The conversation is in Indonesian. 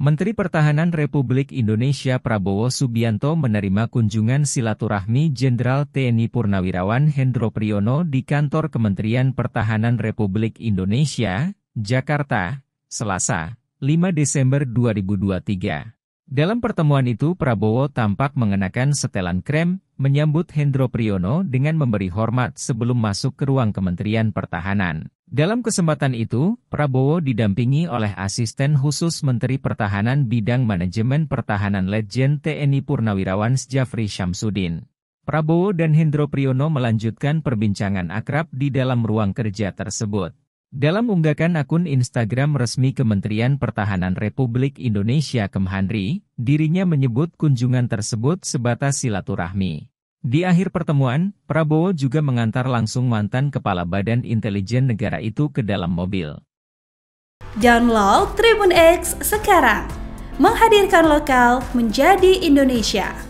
Menteri Pertahanan Republik Indonesia Prabowo Subianto menerima kunjungan silaturahmi Jenderal TNI Purnawirawan Hendro Priyono di kantor Kementerian Pertahanan Republik Indonesia, Jakarta, Selasa, 5 Desember 2023. Dalam pertemuan itu Prabowo tampak mengenakan setelan krem, menyambut Hendro Priyono dengan memberi hormat sebelum masuk ke ruang Kementerian Pertahanan. Dalam kesempatan itu, Prabowo didampingi oleh asisten khusus Menteri Pertahanan Bidang Manajemen Pertahanan Legend TNI Purnawirawan Jafri Syamsuddin. Prabowo dan Hendro Priyono melanjutkan perbincangan akrab di dalam ruang kerja tersebut. Dalam unggahan akun Instagram resmi Kementerian Pertahanan Republik Indonesia (Kemhanri), dirinya menyebut kunjungan tersebut sebatas silaturahmi. Di akhir pertemuan, Prabowo juga mengantar langsung mantan Kepala Badan Intelijen Negara itu ke dalam mobil. Download Tribun X sekarang, menghadirkan lokal menjadi Indonesia.